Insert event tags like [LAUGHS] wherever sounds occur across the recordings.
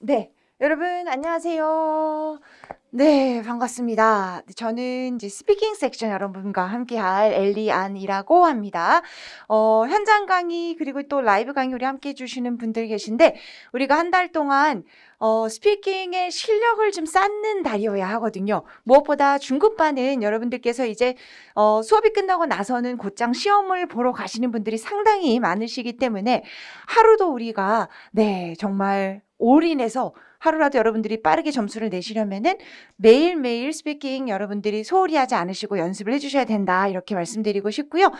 네, 여러분 안녕하세요. 네, 반갑습니다. 저는 이제 스피킹 섹션 여러분과 함께할 엘리안이라고 합니다. 어, 현장 강의 그리고 또 라이브 강의 우리 함께 해주시는 분들 계신데 우리가 한 달 동안 어, 스피킹의 실력을 좀 쌓는 달이어야 하거든요. 무엇보다 중급반은 여러분들께서 이제 어, 수업이 끝나고 나서는 곧장 시험을 보러 가시는 분들이 상당히 많으시기 때문에 하루도 우리가 네 정말 올인해서 하루라도 여러분들이 빠르게 점수를 내시려면은 매일매일 스피킹 여러분들이 소홀히 하지 않으시고 연습을 해주셔야 된다. 이렇게 말씀드리고 싶고요.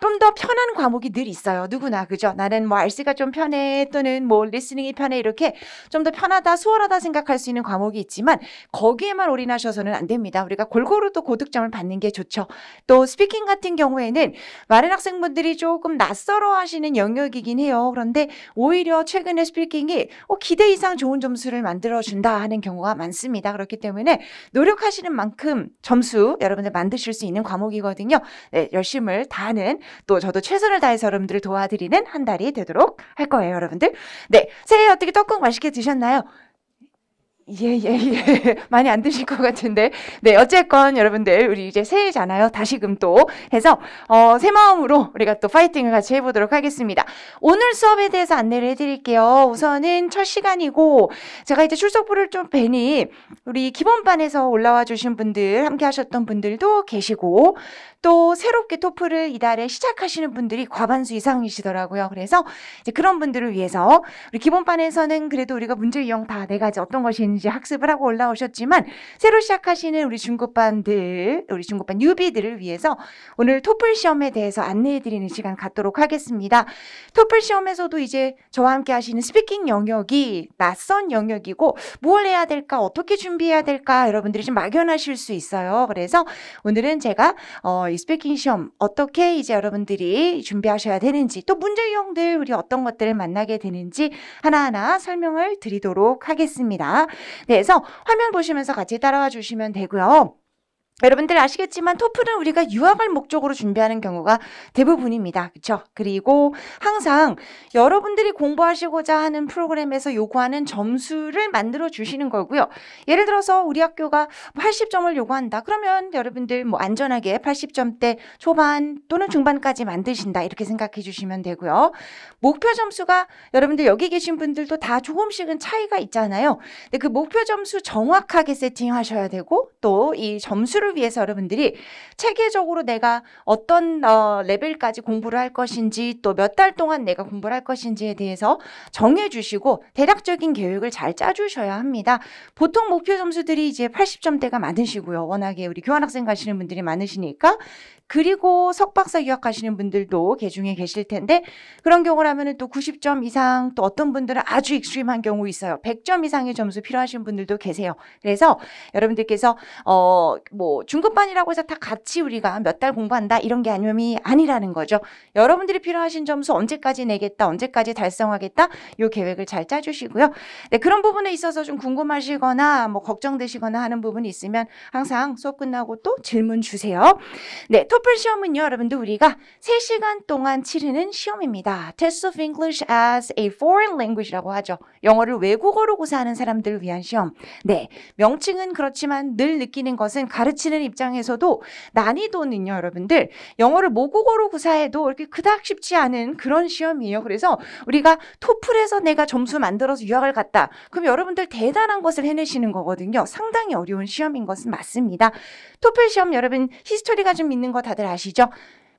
좀 더 편한 과목이 늘 있어요. 누구나. 그죠? 나는 뭐 RC가 좀 편해 또는 뭐 리스닝이 편해 이렇게 좀 더 편하다, 수월하다 생각할 수 있는 과목이 있지만 거기에만 올인하셔서는 안 됩니다. 우리가 골고루 또 고득점을 받는 게 좋죠. 또 스피킹 같은 경우에는 많은 학생분들이 조금 낯설어 하시는 영역이긴 해요. 그런데 오히려 최근에 스피킹이 어, 기대 이상 좋은 점수를 기준을 만들어준다 하는 경우가 많습니다. 그렇기 때문에 노력하시는 만큼 점수 여러분들 만드실 수 있는 과목이거든요. 네, 열심을 다하는 또 저도 최선을 다해서 여러분들을 도와드리는 한 달이 되도록 할 거예요, 여러분들. 네, 새해 어떻게 떡국 맛있게 드셨나요? 예예예 예, 예. 예. [LAUGHS] 많이 안 드실 것 같은데 네 어쨌건 여러분들 우리 이제 새해잖아요 다시금 또 해서 어, 새 마음으로 우리가 또 파이팅을 같이 해보도록 하겠습니다 오늘 수업에 대해서 안내를 해드릴게요 우선은 첫 시간이고 제가 이제 출석부를 좀 뵈니 우리 기본반에서 올라와 주신 분들 함께 하셨던 분들도 계시고 또 새롭게 토플을 이달에 시작하시는 분들이 과반수 이상이시더라고요. 그래서 이제 그런 분들을 위해서 우리 기본반에서는 그래도 우리가 문제 유형 다 네 가지 어떤 것이 있는지 학습을 하고 올라오셨지만 새로 시작하시는 우리 중급반들, 우리 중급반 뉴비들을 위해서 오늘 토플 시험에 대해서 안내해 드리는 시간 갖도록 하겠습니다. 토플 시험에서도 이제 저와 함께 하시는 스피킹 영역이 낯선 영역이고 뭘 해야 될까, 어떻게 준비해야 될까 여러분들이 좀 막연하실 수 있어요. 그래서 오늘은 제가 어이 스피킹 시험 어떻게 이제 여러분들이 준비하셔야 되는지 또 문제형들 유 우리 어떤 것들을 만나게 되는지 하나하나 설명을 드리도록 하겠습니다. 네, 그래서 화면 보시면서 같이 따라와 주시면 되고요. 여러분들 아시겠지만 토플은 우리가 유학을 목적으로 준비하는 경우가 대부분입니다. 그렇죠? 그리고 항상 여러분들이 공부하시고자 하는 프로그램에서 요구하는 점수를 만들어 주시는 거고요. 예를 들어서 우리 학교가 80점을 요구한다. 그러면 여러분들 뭐 안전하게 80점대 초반 또는 중반까지 만드신다. 이렇게 생각해 주시면 되고요. 목표 점수가 여러분들 여기 계신 분들도 다 조금씩은 차이가 있잖아요. 근데 그 목표 점수 정확하게 세팅하셔야 되고 또 이 점수를 그거를 위해서 여러분들이 체계적으로 내가 어떤 어, 레벨까지 공부를 할 것인지 또 몇 달 동안 내가 공부를 할 것인지에 대해서 정해주시고 대략적인 계획을 잘 짜주셔야 합니다. 보통 목표 점수들이 이제 80점대가 많으시고요. 워낙에 우리 교환학생 가시는 분들이 많으시니까 그리고 석박사 유학가시는 분들도 개중에 계실 텐데 그런 경우라면 또 90점 이상 또 어떤 분들은 아주 익스트림한 경우 있어요. 100점 이상의 점수 필요하신 분들도 계세요. 그래서 여러분들께서 어뭐 중급반이라고 해서 다 같이 우리가 몇 달 공부한다 이런 게 아니면이 아니라는 거죠. 여러분들이 필요하신 점수 언제까지 내겠다, 언제까지 달성하겠다 요 계획을 잘 짜주시고요. 네, 그런 부분에 있어서 좀 궁금하시거나 뭐 걱정되시거나 하는 부분이 있으면 항상 수업 끝나고 또 질문 주세요. 네, 토플 시험은요, 여러분들 우리가 3시간 동안 치르는 시험입니다. Test of English as a Foreign Language라고 하죠. 영어를 외국어로 구사하는 사람들을 위한 시험. 네, 명칭은 그렇지만 늘 느끼는 것은 가르치는 들는 입장에서도 난이도는요, 여러분들 영어를 모국어로 구사해도 이렇게 그닥 쉽지 않은 그런 시험이에요. 그래서 우리가 토플에서 내가 점수 만들어서 유학을 갔다. 그럼 여러분들 대단한 것을 해내시는 거거든요. 상당히 어려운 시험인 것은 맞습니다. 토플 시험 여러분 히스토리가 좀 있는 거 다들 아시죠?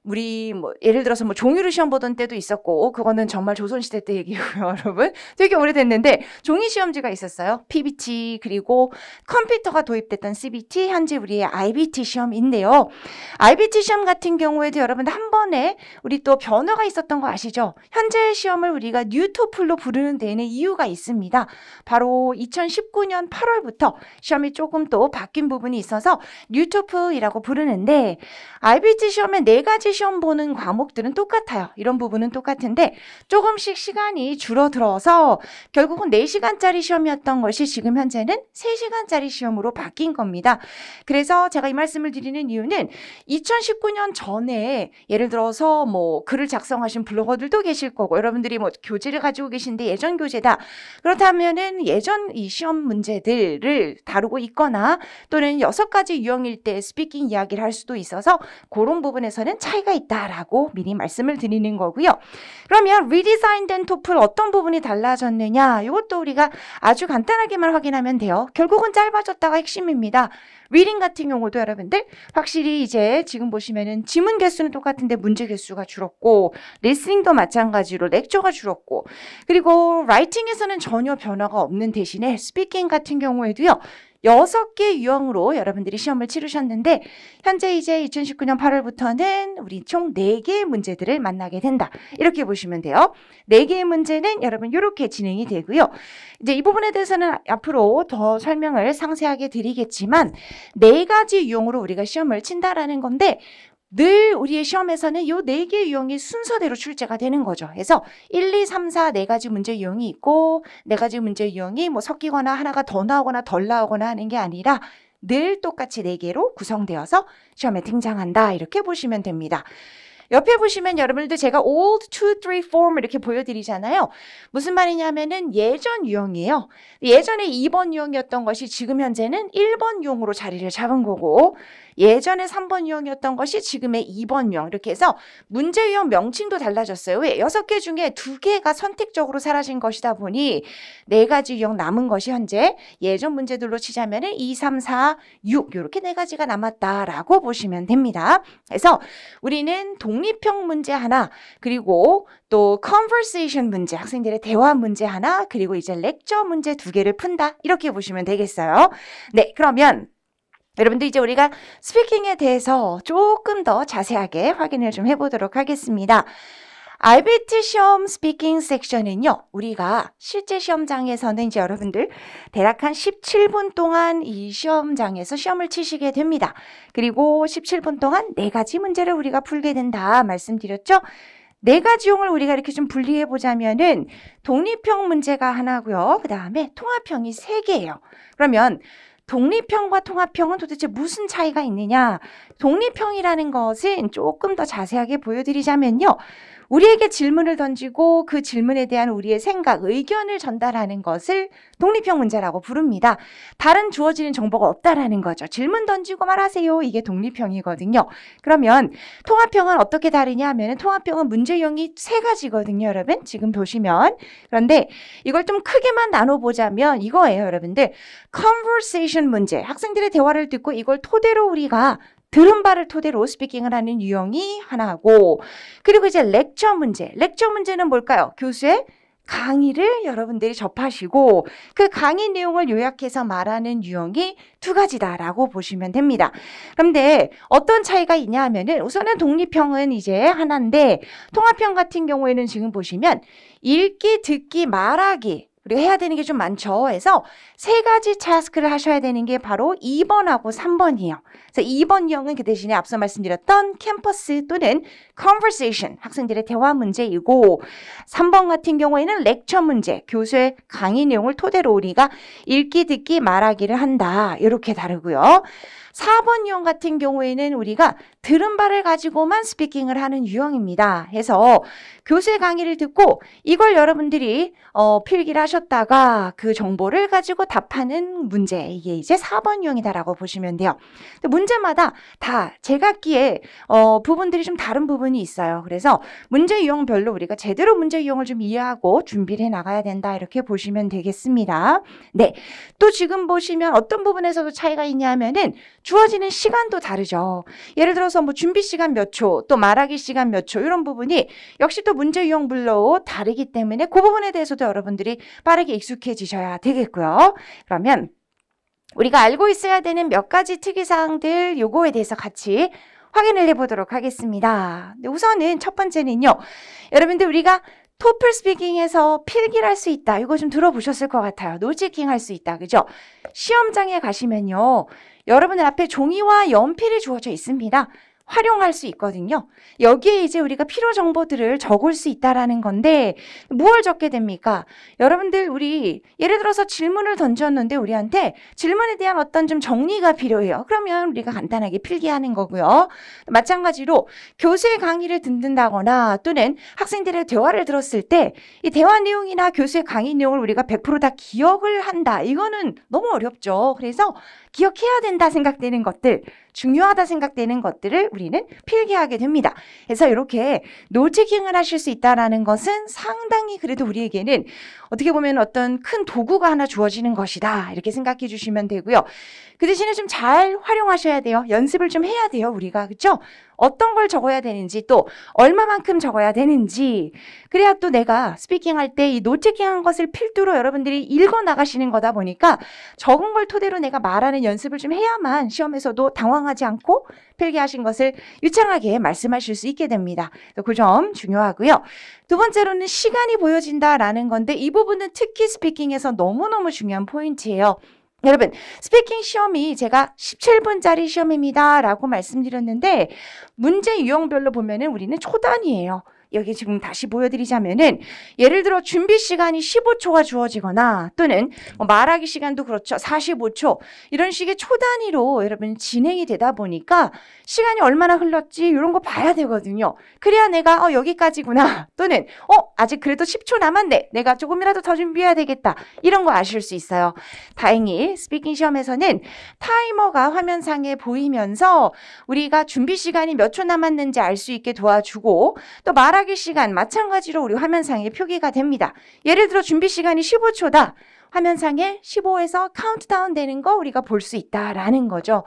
우리 뭐 예를 들어서 뭐 종이로 시험 보던 때도 있었고 어, 그거는 정말 조선시대 때 얘기고요 [LAUGHS] 여러분 되게 오래됐는데 종이 시험지가 있었어요 PBT 그리고 컴퓨터가 도입됐던 CBT 현재 우리의 IBT 시험인데요 IBT 시험 같은 경우에도 여러분 한 번에 우리 또 변화가 있었던 거 아시죠 현재 시험을 우리가 뉴토플로 부르는 데에는 이유가 있습니다 바로 2019년 8월부터 시험이 조금 또 바뀐 부분이 있어서 뉴토플이라고 부르는데 IBT 시험에 네 가지 시험 보는 과목들은 똑같아요. 이런 부분은 똑같은데 조금씩 시간이 줄어들어서 결국은 4시간짜리 시험이었던 것이 지금 현재는 3시간짜리 시험으로 바뀐 겁니다. 그래서 제가 이 말씀을 드리는 이유는 2019년 전에 예를 들어서 뭐 글을 작성하신 블로거들도 계실 거고 여러분들이 뭐 교재를 가지고 계신데 예전 교재다. 그렇다면은 예전 이 시험 문제들을 다루고 있거나 또는 여섯 가지 유형일 때 스피킹 이야기를 할 수도 있어서 그런 부분에서는 차이가 차이가 있다라고 미리 말씀을 드리는 거고요. 그러면 리디자인된 토플 어떤 부분이 달라졌느냐 이것도 우리가 아주 간단하게만 확인하면 돼요. 결국은 짧아졌다가 핵심입니다. 리딩 같은 경우도 여러분들 확실히 이제 지금 보시면은 지문 개수는 똑같은데 문제 개수가 줄었고 리스닝도 마찬가지로 렉처가 줄었고 그리고 라이팅에서는 전혀 변화가 없는 대신에 스피킹 같은 경우에도요. 여섯 개 유형으로 여러분들이 시험을 치르셨는데 현재 이제 2019년 8월부터는 우리 총 네개의 문제들을 만나게 된다. 이렇게 보시면 돼요. 네개의 문제는 여러분 이렇게 진행이 되고요. 이제 이 부분에 대해서는 앞으로 더 설명을 상세하게 드리겠지만 네 가지 유형으로 우리가 시험을 친다라는 건데 늘 우리의 시험에서는 요 네개의 유형이 순서대로 출제가 되는 거죠. 그래서 1, 2, 3, 4 네 가지 문제 유형이 있고 네 가지 문제 유형이 뭐 섞이거나 하나가 더 나오거나 덜 나오거나 하는 게 아니라 늘 똑같이 네 개로 구성되어서 시험에 등장한다. 이렇게 보시면 됩니다. 옆에 보시면 여러분들도 제가 old two three form 뭐 이렇게 보여드리잖아요. 무슨 말이냐면은 예전 유형이에요. 예전에 2번 유형이었던 것이 지금 현재는 1번 유형으로 자리를 잡은 거고 예전에 3번 유형이었던 것이 지금의 2번 유형 이렇게 해서 문제 유형 명칭도 달라졌어요. 왜? 6개 중에 2개가 선택적으로 사라진 것이다 보니 4가지 유형 남은 것이 현재 예전 문제들로 치자면 2, 3, 4, 6 이렇게 4가지가 남았다라고 보시면 됩니다. 그래서 우리는 독립형 문제 하나 그리고 또 conversation 문제 학생들의 대화 문제 하나 그리고 이제 렉처 문제 두 개를 푼다 이렇게 보시면 되겠어요. 네 그러면 여러분들 이제 우리가 스피킹에 대해서 조금 더 자세하게 확인을 좀 해보도록 하겠습니다. 알베트 시험 스피킹 섹션은요, 우리가 실제 시험장에서는 이제 여러분들 대략 한 17분 동안 이 시험장에서 시험을 치시게 됩니다. 그리고 17분 동안 네 가지 문제를 우리가 풀게 된다 말씀드렸죠? 네 가지용을 우리가 이렇게 좀 분리해 보자면은 독립형 문제가 하나고요. 그 다음에 통합형이 세 개예요. 그러면 독립형과 통합형은 도대체 무슨 차이가 있느냐? 독립형이라는 것은 조금 더 자세하게 보여드리자면요. 우리에게 질문을 던지고 그 질문에 대한 우리의 생각, 의견을 전달하는 것을 독립형 문제라고 부릅니다. 다른 주어지는 정보가 없다라는 거죠. 질문 던지고 말하세요. 이게 독립형이거든요. 그러면 통합형은 어떻게 다르냐 하면 통합형은 문제형이 세 가지거든요, 여러분. 지금 보시면. 그런데 이걸 좀 크게만 나눠보자면 이거예요, 여러분들. conversation 문제. 학생들의 대화를 듣고 이걸 토대로 우리가 들은 바를 토대로 스피킹을 하는 유형이 하나고 그리고 이제 렉처 문제. 렉처 문제는 뭘까요? 교수의 강의를 여러분들이 접하시고 그 강의 내용을 요약해서 말하는 유형이 두 가지다라고 보시면 됩니다. 그런데 어떤 차이가 있냐 하면은 우선은 독립형은 이제 하나인데 통합형 같은 경우에는 지금 보시면 읽기, 듣기, 말하기 그리고 해야 되는 게 좀 많죠. 해서 세 가지 타스크를 하셔야 되는 게 바로 2번하고 3번이에요. 그래서 2번 영은 그 대신에 앞서 말씀드렸던 캠퍼스 또는 conversation 학생들의 대화 문제이고 3번 같은 경우에는 렉처 문제, 교수의 강의 내용을 토대로 우리가 읽기, 듣기, 말하기를 한다. 이렇게 다르고요. 4번 유형 같은 경우에는 우리가 들은 바를 가지고만 스피킹을 하는 유형입니다. 해서 교수의 강의를 듣고 이걸 여러분들이 어, 필기를 하셔 하셨다가 그 정보를 가지고 답하는 문제 이게 이제 4번 유형이다라고 보시면 돼요. 문제마다 다 제각기에 어, 부분들이 좀 다른 부분이 있어요. 그래서 문제 유형별로 우리가 제대로 문제 유형을 좀 이해하고 준비를 해 나가야 된다 이렇게 보시면 되겠습니다. 네, 또 지금 보시면 어떤 부분에서도 차이가 있냐면은 주어지는 시간도 다르죠. 예를 들어서 뭐 준비 시간 몇 초, 또 말하기 시간 몇 초 이런 부분이 역시 또 문제 유형별로 다르기 때문에 그 부분에 대해서도 여러분들이 빠르게 익숙해지셔야 되겠고요. 그러면 우리가 알고 있어야 되는 몇 가지 특이사항들 요거에 대해서 같이 확인을 해보도록 하겠습니다. 네, 우선은 첫 번째는요. 여러분들 우리가 토플 스피킹에서 필기를 할 수 있다. 이거 좀 들어보셨을 것 같아요. 노지킹 할 수 있다. 그죠? 시험장에 가시면요. 여러분들 앞에 종이와 연필이 주어져 있습니다. 활용할 수 있거든요. 여기에 이제 우리가 필요 정보들을 적을 수 있다라는 건데 무엇 적게 됩니까? 여러분들 우리 예를 들어서 질문을 던졌는데 우리한테 질문에 대한 어떤 좀 정리가 필요해요. 그러면 우리가 간단하게 필기하는 거고요. 마찬가지로 교수의 강의를 듣는다거나 또는 학생들의 대화를 들었을 때 이 대화 내용이나 교수의 강의 내용을 우리가 100%다 기억을 한다. 이거는 너무 어렵죠. 그래서 기억해야 된다 생각되는 것들, 중요하다 생각되는 것들을 우리는 필기하게 됩니다. 그래서 이렇게 노트킹을 하실 수있다는 것은 상당히 그래도 우리에게는 어떻게 보면 어떤 큰 도구가 하나 주어지는 것이다. 이렇게 생각해 주시면 되고요. 그 대신에 좀 잘 활용하셔야 돼요. 연습을 좀 해야 돼요. 우리가. 그렇죠? 어떤 걸 적어야 되는지 또 얼마만큼 적어야 되는지 그래야 또 내가 스피킹 할 때 이 노트킹한 것을 필두로 여러분들이 읽어 나가시는 거다 보니까 적은 걸 토대로 내가 말하는 연습을 좀 해야만 시험에서도 당황하지 않고 필기하신 것을 유창하게 말씀하실 수 있게 됩니다. 그 점 중요하고요. 두 번째로는 시간이 보여진다라는 건데 이 부분 부분은 특히 스피킹에서 너무너무 중요한 포인트예요. 여러분 스피킹 시험이 제가 17분짜리 시험입니다 라고 말씀드렸는데 문제 유형별로 보면 은 우리는 초단이에요. 여기 지금 다시 보여드리자면은 예를 들어 준비 시간이 15초가 주어지거나 또는 뭐 말하기 시간도 그렇죠. 45초 이런 식의 초 단위로 여러분 진행이 되다 보니까 시간이 얼마나 흘렀지 이런 거 봐야 되거든요. 그래야 내가 어 여기까지구나 [LAUGHS] 또는 어 아직 그래도 10초 남았네. 내가 조금이라도 더 준비해야 되겠다. 이런 거 아실 수 있어요. 다행히 스피킹 시험에서는 타이머가 화면상에 보이면서 우리가 준비 시간이 몇 초 남았는지 알 수 있게 도와주고 또 말하기 이야기 시간 마찬가지로 우리 화면상에 표기가 됩니다. 예를 들어 준비 시간이 15초다. 화면상에 15에서 카운트다운 되는 거 우리가 볼 수 있다라는 거죠.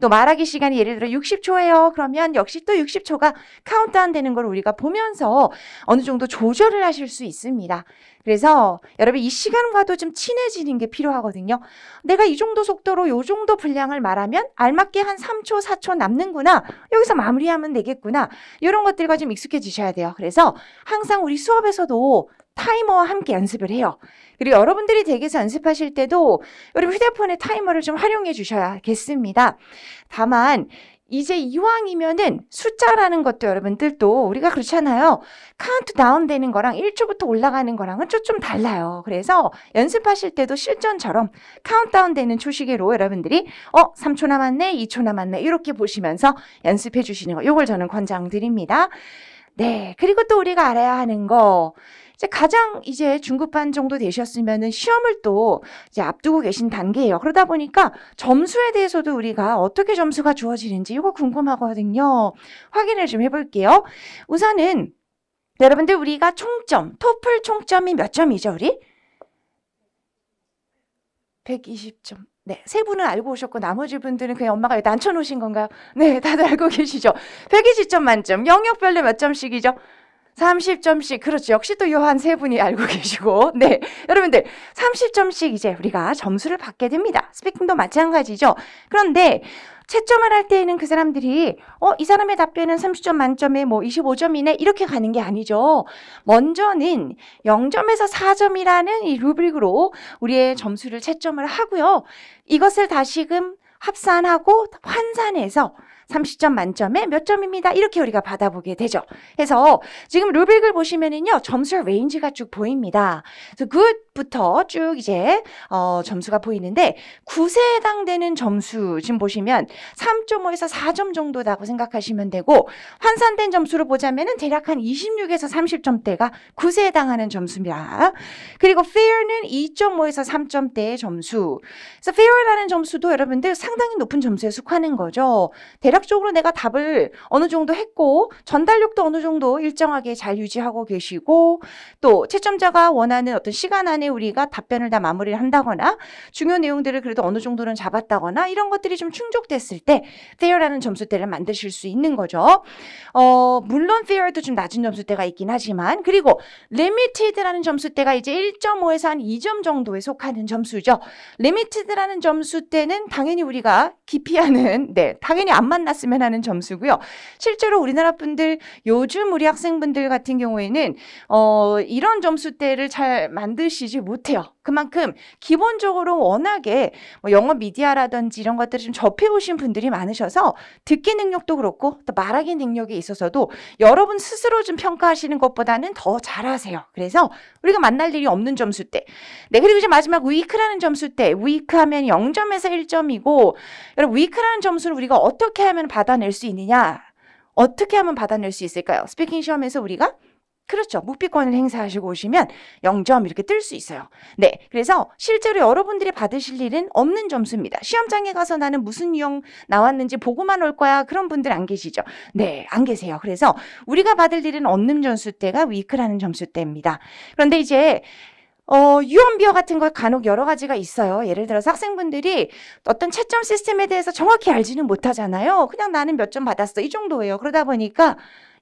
또 말하기 시간이 예를 들어 60초예요. 그러면 역시 또 60초가 카운트다운 되는 걸 우리가 보면서 어느 정도 조절을 하실 수 있습니다. 그래서 여러분 이 시간과도 좀 친해지는 게 필요하거든요. 내가 이 정도 속도로 요 정도 분량을 말하면 알맞게 한 3초, 4초 남는구나. 여기서 마무리하면 되겠구나. 이런 것들과 좀 익숙해지셔야 돼요. 그래서 항상 우리 수업에서도 타이머와 함께 연습을 해요. 그리고 여러분들이 댁에서 연습하실 때도 여러분 휴대폰에 타이머를 좀 활용해 주셔야겠습니다. 다만 이제 이왕이면은 숫자라는 것도 여러분들도 우리가 그렇잖아요. 카운트 다운 되는 거랑 1초부터 올라가는 거랑은 좀, 달라요. 그래서 연습하실 때도 실전처럼 카운트 다운 되는 초식계로 여러분들이 어, 3초 남았네, 2초 남았네 이렇게 보시면서 연습해 주시는 거 요걸 저는 권장드립니다. 네, 그리고 또 우리가 알아야 하는 거 이제 가장 이제 중급반 정도 되셨으면은 시험을 또 이제 앞두고 계신 단계예요. 그러다 보니까 점수에 대해서도 우리가 어떻게 점수가 주어지는지 이거 궁금하거든요. 확인을 좀 해볼게요. 우선은 여러분들 우리가 총점, 토플 총점이 몇 점이죠, 우리? 120점. 네, 세 분은 알고 오셨고 나머지 분들은 그냥 엄마가 난쳐놓으신 건가요? 네, 다들 알고 계시죠? 120점 만점, 영역별로 몇 점씩이죠? 30점씩 그렇죠. 역시 또 요한 세 분이 알고 계시고 [LAUGHS] 네 여러분들 30점씩 이제 우리가 점수를 받게 됩니다. 스피킹도 마찬가지죠. 그런데 채점을 할 때에는 그 사람들이 어이 사람의 답변은 30점 만점에 뭐 25점이네 이렇게 가는 게 아니죠. 먼저는 0점에서 4점이라는 이 루브릭으로 우리의 점수를 채점을 하고요. 이것을 다시금 합산하고 환산해서 30점 만점에 몇 점입니다. 이렇게 우리가 받아보게 되죠. 그래서 지금 루빅을 보시면은요. 점수 레인지가 쭉 보입니다. 그래서 g 부터쭉 이제 어, 점수가 보이는데 9세에 해당되는 점수 지금 보시면 3.5에서 4점 정도라고 생각하시면 되고 환산된 점수로 보자면은 대략 한 26에서 30점대가 9세에 해당하는 점수입니다. 그리고 fair는 2.5에서 3점대의 점수. 그래서 fair라는 점수도 여러분들 상당히 높은 점수에 속하는 거죠. 대략 전략적으로 내가 답을 어느 정도 했고 전달력도 어느 정도 일정하게 잘 유지하고 계시고 또 채점자가 원하는 어떤 시간 안에 우리가 답변을 다 마무리를 한다거나 중요 내용들을 그래도 어느 정도는 잡았다거나 이런 것들이 좀 충족됐을 때 fair라는 점수대를 만드실 수 있는 거죠. 어, 물론 fair도 좀 낮은 점수대가 있긴 하지만 그리고 limited라는 점수대가 이제 1.5에서 한 2점 정도에 속하는 점수죠. limited라는 점수대는 당연히 우리가 기피하는 네, 당연히 안 만나 해놨으면 하는 점수고요. 실제로 우리나라 분들 요즘 우리 학생분들 같은 경우에는 어, 이런 점수대를 잘 만드시지 못해요. 그만큼 기본적으로 워낙에 뭐 영어 미디어라든지 이런 것들을 좀 접해보신 분들이 많으셔서 듣기 능력도 그렇고 또 말하기 능력에 있어서도 여러분 스스로 좀 평가하시는 것보다는 더 잘하세요. 그래서 우리가 만날 일이 없는 점수 때. 네, 그리고 이제 마지막 위크라는 점수 때. 위크 하면 0점에서 1점이고 여러분 위크라는 점수를 우리가 어떻게 하면 받아낼 수 있느냐? 어떻게 하면 받아낼 수 있을까요? 스피킹 시험에서 우리가 그렇죠. 묵비권을 행사하시고 오시면 0점 이렇게 뜰 수 있어요. 네. 그래서 실제로 여러분들이 받으실 일은 없는 점수입니다. 시험장에 가서 나는 무슨 유형 나왔는지 보고만 올 거야. 그런 분들 안 계시죠? 네. 안 계세요. 그래서 우리가 받을 일은 없는 점수대가 위크라는 점수대입니다. 그런데 이제 어, 유언비어 같은 걸 간혹 여러 가지가 있어요. 예를 들어서 학생분들이 어떤 채점 시스템에 대해서 정확히 알지는 못하잖아요. 그냥 나는 몇 점 받았어. 이 정도예요. 그러다 보니까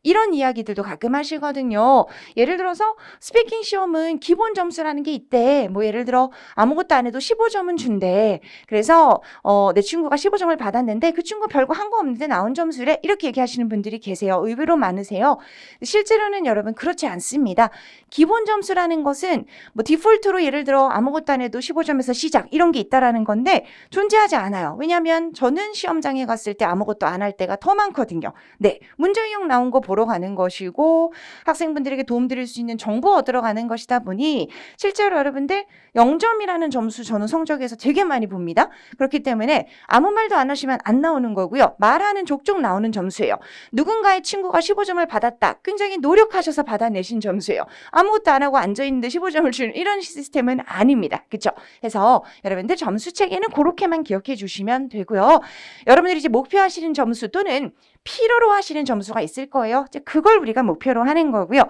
이런 이야기들도 가끔 하시거든요. 예를 들어서 스피킹 시험은 기본 점수라는 게 있대. 뭐 예를 들어 아무것도 안 해도 15점은 준대. 그래서 어, 내 친구가 15점을 받았는데 그 친구 별거 한 거 없는데 나온 점수래. 이렇게 얘기하시는 분들이 계세요. 의외로 많으세요. 실제로는 여러분 그렇지 않습니다. 기본 점수라는 것은 뭐 디폴트로 예를 들어 아무것도 안 해도 15점에서 시작 이런 게 있다라는 건데 존재하지 않아요. 왜냐하면 저는 시험장에 갔을 때 아무것도 안 할 때가 더 많거든요. 네, 문제용 나온 거 보러 가는 것이고 학생분들에게 도움드릴 수 있는 정보 얻으러 가는 것이다 보니 실제로 여러분들 0점이라는 점수 저는 성적에서 되게 많이 봅니다. 그렇기 때문에 아무 말도 안 하시면 안 나오는 거고요. 말하는 족족 나오는 점수예요. 누군가의 친구가 15점을 받았다. 굉장히 노력하셔서 받아내신 점수예요. 아무것도 안 하고 앉아있는데 15점을 주는 이런 시스템은 아닙니다. 그렇죠? 그래서 여러분들 점수 체계는 그렇게만 기억해 주시면 되고요. 여러분들이 이제 목표하시는 점수 또는 필요로 하시는 점수가 있을 거예요. 이제 그걸 우리가 목표로 하는 거고요.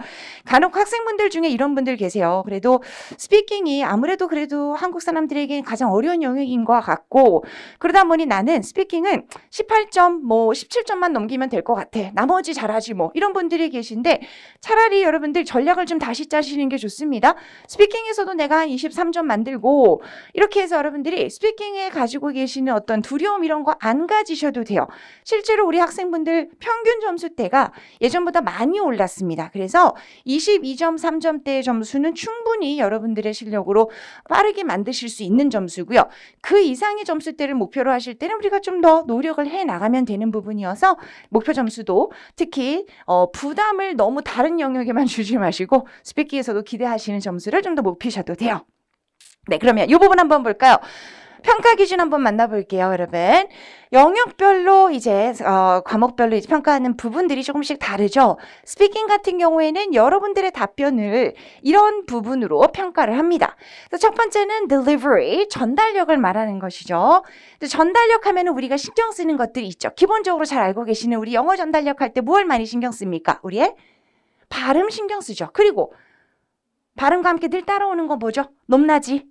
간혹 학생분들 중에 이런 분들 계세요. 그래도 스피킹이 아무래도 그래도 한국 사람들에게 가장 어려운 영역인 것 같고 그러다 보니 나는 스피킹은 18점 뭐 17점만 넘기면 될 것 같아. 나머지 잘하지 뭐 이런 분들이 계신데 차라리 여러분들 전략을 좀 다시 짜시는 게 좋습니다. 스피킹에서도 내가 한 23점 만들고 이렇게 해서 여러분들이 스피킹에 가지고 계시는 어떤 두려움 이런 거 안 가지셔도 돼요. 실제로 우리 학생분들 학생들 평균 점수대가 예전보다 많이 올랐습니다. 그래서 22점, 3점대의 점수는 충분히 여러분들의 실력으로 빠르게 만드실 수 있는 점수고요. 그 이상의 점수대를 목표로 하실 때는 우리가 좀 더 노력을 해 나가면 되는 부분이어서 목표 점수도 특히 어, 부담을 너무 다른 영역에만 [LAUGHS] 주지 마시고 스피킹에서도 기대하시는 점수를 좀 더 높이셔도 돼요. 네, 그러면 이 부분 한번 볼까요? 평가 기준 한번 만나볼게요, 여러분. 영역별로 이제 어, 과목별로 이제 평가하는 부분들이 조금씩 다르죠. 스피킹 같은 경우에는 여러분들의 답변을 이런 부분으로 평가를 합니다. 첫 번째는 delivery, 전달력을 말하는 것이죠. 전달력 하면 우리가 신경 쓰는 것들이 있죠. 기본적으로 잘 알고 계시는 우리 영어 전달력 할 때 뭘 많이 신경 씁니까? 우리의 발음 신경 쓰죠. 그리고 발음과 함께 늘 따라오는 건 뭐죠? 높낮이,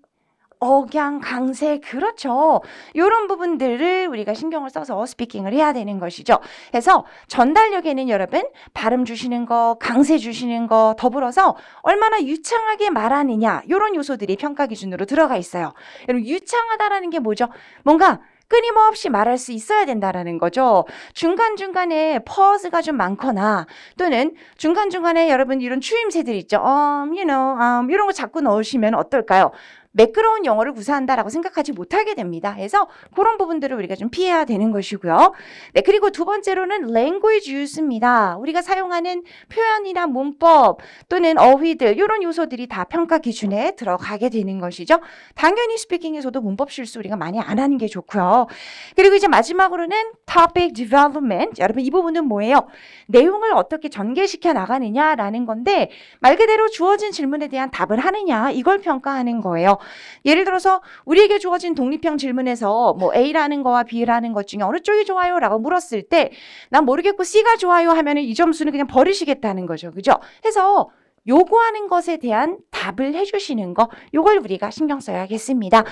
억양, 강세, 그렇죠. 이런 부분들을 우리가 신경을 써서 스피킹을 해야 되는 것이죠. 그래서 전달력에는 여러분 발음 주시는 거, 강세 주시는 거 더불어서 얼마나 유창하게 말하느냐 이런 요소들이 평가 기준으로 들어가 있어요. 여러분 유창하다라는 게 뭐죠? 뭔가 끊임없이 말할 수 있어야 된다라는 거죠. 중간중간에 퍼즈가 좀 많거나 또는 중간중간에 여러분 이런 추임새들 있죠. um, you know, um, 이런 거 자꾸 넣으시면 어떨까요? 매끄러운 영어를 구사한다라고 생각하지 못하게 됩니다. 그래서 그런 부분들을 우리가 좀 피해야 되는 것이고요. 네, 그리고 두 번째로는 language use입니다. 우리가 사용하는 표현이나 문법 또는 어휘들 이런 요소들이 다 평가 기준에 들어가게 되는 것이죠. 당연히 스피킹에서도 문법 실수 우리가 많이 안 하는 게 좋고요. 그리고 이제 마지막으로는 topic development. 여러분 이 부분은 뭐예요? 내용을 어떻게 전개시켜 나가느냐라는 건데 말 그대로 주어진 질문에 대한 답을 하느냐 이걸 평가하는 거예요. 예를 들어서 우리에게 주어진 독립형 질문에서 뭐 A라는 거와 B라는 것 중에 어느 쪽이 좋아요라고 물었을 때 난 모르겠고 C가 좋아요 하면은 이 점수는 그냥 버리시겠다는 거죠. 그죠? 해서 요구하는 것에 대한 답을 해주시는 거 요걸 우리가 신경 써야겠습니다.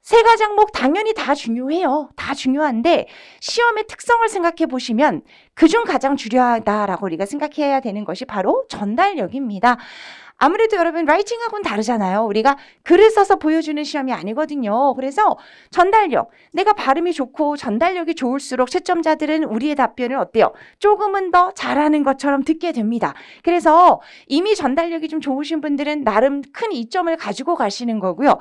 세 가지 항목 당연히 다 중요해요. 다 중요한데 시험의 특성을 생각해 보시면 그 중 가장 중요하다라고 우리가 생각해야 되는 것이 바로 전달력입니다. 아무래도 여러분 라이팅하고는 다르잖아요. 우리가 글을 써서 보여주는 시험이 아니거든요. 그래서 전달력, 내가 발음이 좋고 전달력이 좋을수록 채점자들은 우리의 답변을 어때요? 조금은 더 잘하는 것처럼 듣게 됩니다. 그래서 이미 전달력이 좀 좋으신 분들은 나름 큰 이점을 가지고 가시는 거고요.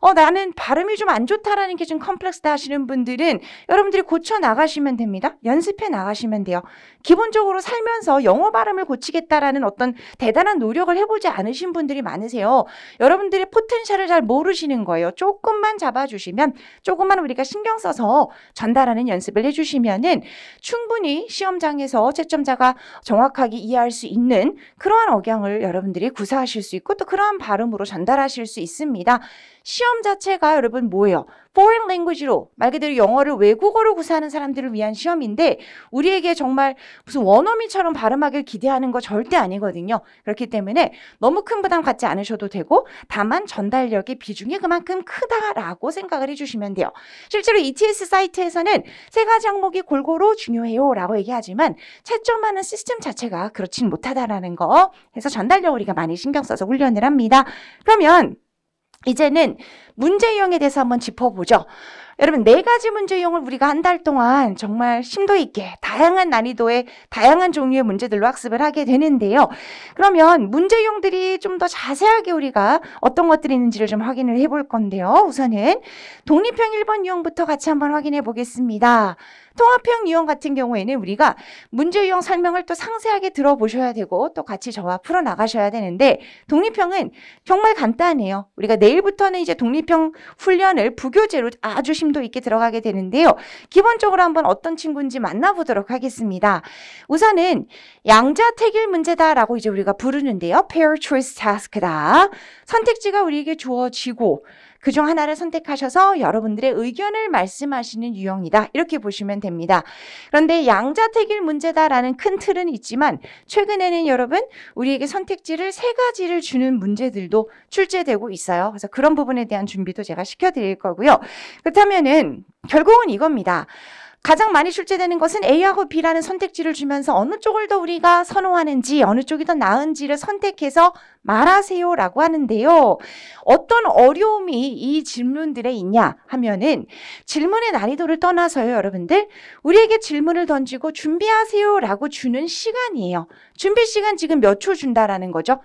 어, 나는 발음이 좀 안 좋다라는 게 좀 컴플렉스다 하시는 분들은 여러분들이 고쳐 나가시면 됩니다. 연습해 나가시면 돼요. 기본적으로 살면서 영어 발음을 고치겠다라는 어떤 대단한 노력을 해보지 않 않으신 분들이 많으세요. 여러분들의 포텐셜을 잘 모르시는 거예요. 조금만 잡아주시면 조금만 우리가 신경 써서 전달하는 연습을 해주시면은 충분히 시험장에서 채점자가 정확하게 이해할 수 있는 그러한 억양을 여러분들이 구사하실 수 있고 또 그러한 발음으로 전달하실 수 있습니다. 시험 자체가 여러분 뭐예요? foreign language로 말 그대로 영어를 외국어로 구사하는 사람들을 위한 시험인데 우리에게 정말 무슨 원어민처럼 발음하길 기대하는 거 절대 아니거든요. 그렇기 때문에 너무 큰 부담 갖지 않으셔도 되고 다만 전달력의 비중이 그만큼 크다라고 생각을 해주시면 돼요. 실제로 ETS 사이트에서는 세 가지 항목이 골고루 중요해요라고 얘기하지만 채점하는 시스템 자체가 그렇진 못하다라는 거 해서 전달력 우리가 많이 신경 써서 훈련을 합니다. 그러면 이제는 문제유형에 대해서 한번 짚어보죠. 여러분 네 가지 문제형을 유 우리가 한 달 동안 정말 심도 있게 다양한 난이도의 다양한 종류의 문제들로 학습을 하게 되는데요. 그러면 문제형들이 유좀더 자세하게 우리가 어떤 것들이 있는지를 좀 확인을 해 볼 건데요. 우선은 독립형 1번 유형부터 같이 한번 확인해 보겠습니다. 통합형 유형 같은 경우에는 우리가 문제 유형 설명을 또 상세하게 들어보셔야 되고 또 같이 저와 풀어나가셔야 되는데 독립형은 정말 간단해요. 우리가 내일부터는 이제 독립형 훈련을 부교재로 아주 심도 있게 들어가게 되는데요. 기본적으로 한번 어떤 친구인지 만나보도록 하겠습니다. 우선은 양자택일 문제다라고 이제 우리가 부르는데요. Pair choice task다. 선택지가 우리에게 주어지고 그중 하나를 선택하셔서 여러분들의 의견을 말씀하시는 유형이다. 이렇게 보시면 됩니다. 그런데 양자택일 문제다라는 큰 틀은 있지만 최근에는 여러분 우리에게 선택지를 세 가지를 주는 문제들도 출제되고 있어요. 그래서 그런 부분에 대한 준비도 제가 시켜드릴 거고요. 그렇다면은 결국은 이겁니다. 가장 많이 출제되는 것은 A하고 B라는 선택지를 주면서 어느 쪽을 더 우리가 선호하는지 어느 쪽이 더 나은지를 선택해서 말하세요라고 하는데요. 어떤 어려움이 이 질문들에 있냐 하면은 질문의 난이도를 떠나서요, 여러분들. 우리에게 질문을 던지고 준비하세요라고 주는 시간이에요. 준비 시간 지금 몇 초 준다라는 거죠.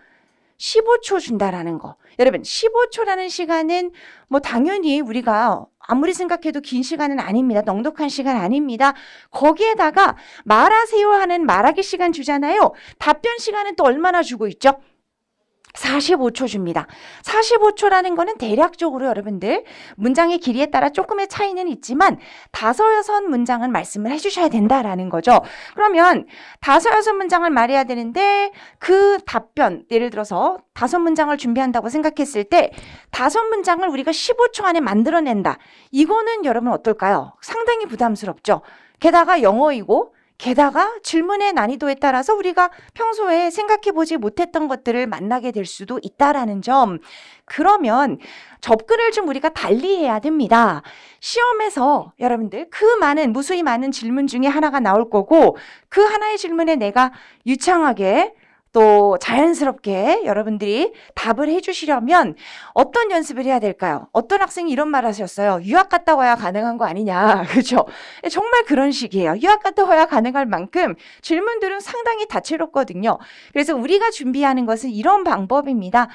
15초 준다라는 거. 여러분, 15초라는 시간은 뭐 당연히 우리가 아무리 생각해도 긴 시간은 아닙니다. 넉넉한 시간 아닙니다. 거기에다가 말하세요 하는 말하기 시간 주잖아요. 답변 시간은 또 얼마나 주고 있죠? 45초 줍니다. 45초라는 거는 대략적으로 여러분들 문장의 길이에 따라 조금의 차이는 있지만 다섯 여섯 문장을 말씀을 해주셔야 된다라는 거죠. 그러면 다섯 여섯 문장을 말해야 되는데 그 답변 예를 들어서 다섯 문장을 준비한다고 생각했을 때 다섯 문장을 우리가 15초 안에 만들어낸다. 이거는 여러분 어떨까요? 상당히 부담스럽죠. 게다가 영어이고 게다가 질문의 난이도에 따라서 우리가 평소에 생각해보지 못했던 것들을 만나게 될 수도 있다라는 점. 그러면 접근을 좀 우리가 달리해야 됩니다. 시험에서 여러분들 그 많은 무수히 많은 질문 중에 하나가 나올 거고 그 하나의 질문에 내가 유창하게 또 자연스럽게 여러분들이 답을 해주시려면 어떤 연습을 해야 될까요? 어떤 학생이 이런 말 하셨어요. 유학 갔다 와야 가능한 거 아니냐. [LAUGHS] 그죠? 정말 그런 식이에요. 유학 갔다 와야 가능할 만큼 질문들은 상당히 다채롭거든요. 그래서 우리가 준비하는 것은 이런 방법입니다.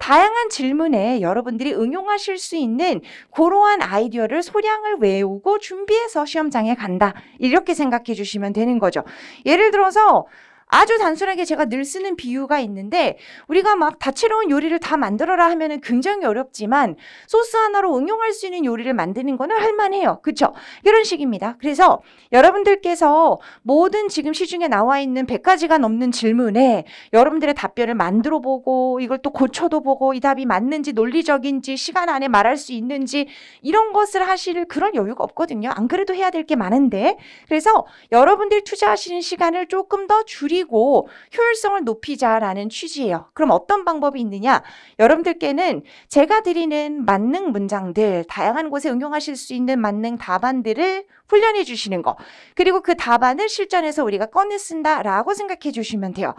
다양한 질문에 여러분들이 응용하실 수 있는 고러한 아이디어를 소량을 외우고 준비해서 시험장에 간다. 이렇게 생각해 주시면 되는 거죠. 예를 들어서 아주 단순하게 제가 늘 쓰는 비유가 있는데 우리가 막 다채로운 요리를 다 만들어라 하면은 굉장히 어렵지만 소스 하나로 응용할 수 있는 요리를 만드는 거는 할만해요. 그렇죠? 이런 식입니다. 그래서 여러분들께서 모든 지금 시중에 나와 있는 100가지가 넘는 질문에 여러분들의 답변을 만들어 보고 이걸 또 고쳐도 보고 이 답이 맞는지 논리적인지 시간 안에 말할 수 있는지 이런 것을 하실 그런 여유가 없거든요. 안 그래도 해야 될 게 많은데 그래서 여러분들이 투자하시는 시간을 조금 더 줄이 줄이고 효율성을 높이자라는 취지예요. 그럼 어떤 방법이 있느냐? 여러분들께는 제가 드리는 만능 문장들, 다양한 곳에 응용하실 수 있는 만능 답안들을 훈련해 주시는 거. 그리고 그 답안을 실전에서 우리가 꺼내 쓴다라고 생각해 주시면 돼요.